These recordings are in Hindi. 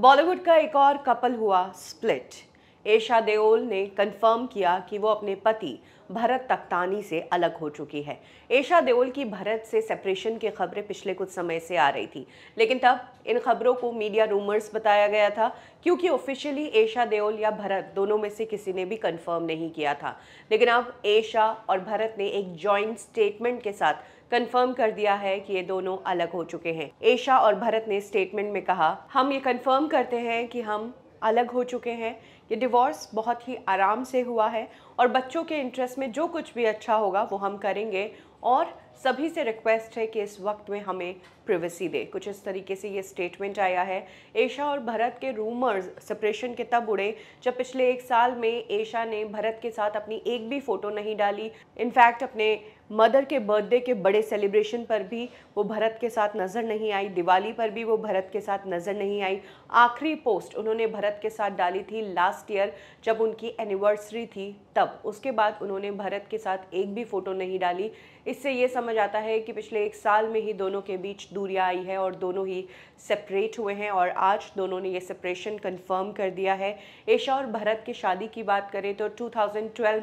बॉलीवुड का एक और कपल हुआ स्प्लिट एशा देओल ने कंफर्म किया कि वो अपने पति भरत तख्तानी से अलग हो चुकी है एशा देओल की भरत से सेपरेशन की खबरें पिछले कुछ समय से आ रही थी लेकिन तब इन खबरों को मीडिया रूमर्स बताया गया था क्योंकि ऑफिशियली एशा देओल या भरत दोनों में से किसी ने भी कंफर्म नहीं किया था लेकिन अब एशा और भरत ने एक जॉइंट स्टेटमेंट के साथ कंफर्म कर दिया है कि ये दोनों अलग हो चुके हैं एशा और भरत ने स्टेटमेंट में कहा हम ये कंफर्म करते हैं कि हम अलग हो चुके हैं ये डिवोर्स बहुत ही आराम से हुआ है और बच्चों के इंटरेस्ट में जो कुछ भी अच्छा होगा वो हम करेंगे और सभी से रिक्वेस्ट है कि इस वक्त में हमें प्रिवेसी दे कुछ इस तरीके से ये स्टेटमेंट आया है ऐशा और भरत के रूमर्स सेपरेशन के तब उड़े जब पिछले एक साल में ऐशा ने भरत के साथ अपनी एक भी फ़ोटो नहीं डाली इनफैक्ट अपने मदर के बर्थडे के बड़े सेलिब्रेशन पर भी वो भरत के साथ नज़र नहीं आई दिवाली पर भी वो भरत के साथ नज़र नहीं आई आखिरी पोस्ट उन्होंने भरत के साथ डाली थी लास्ट ईयर जब उनकी एनिवर्सरी थी तब उसके बाद उन्होंने भरत के साथ एक भी फ़ोटो नहीं डाली इससे ये समझ आता है कि पिछले एक साल में ही दोनों के बीच दूरियाँ आई है और दोनों ही सेपरेट हुए हैं और आज दोनों ने ये सेपरेशन कन्फर्म कर दिया है ऐशा और भरत की शादी की बात करें तो टू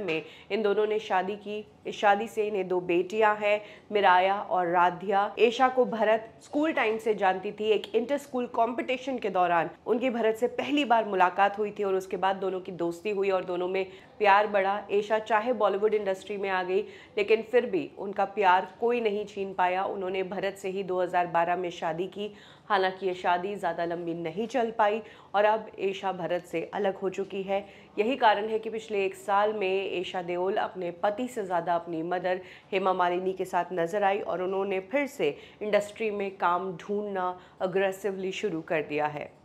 में इन दोनों ने शादी की इस शादी से इन्हें दो बेटियां हैं मिराया और राधिया एशा को भरत स्कूल टाइम से जानती थी एक इंटर स्कूल कॉम्पिटिशन के दौरान उनकी भरत से पहली बार मुलाकात हुई थी और उसके बाद दोनों की दोस्ती हुई और दोनों में प्यार बढ़ा एशा चाहे बॉलीवुड इंडस्ट्री में आ गई लेकिन फिर भी उनका प्यार कोई नहीं छीन पाया उन्होंने भरत से ही 2012 में शादी की हालांकि ये शादी ज़्यादा लंबी नहीं चल पाई और अब एशा भरत से अलग हो चुकी है यही कारण है कि पिछले एक साल में एशा देओल अपने पति से ज़्यादा अपनी मदर हेमा मालिनी के साथ नज़र आई और उन्होंने फिर से इंडस्ट्री में काम ढूंढना अग्रेसिवली शुरू कर दिया है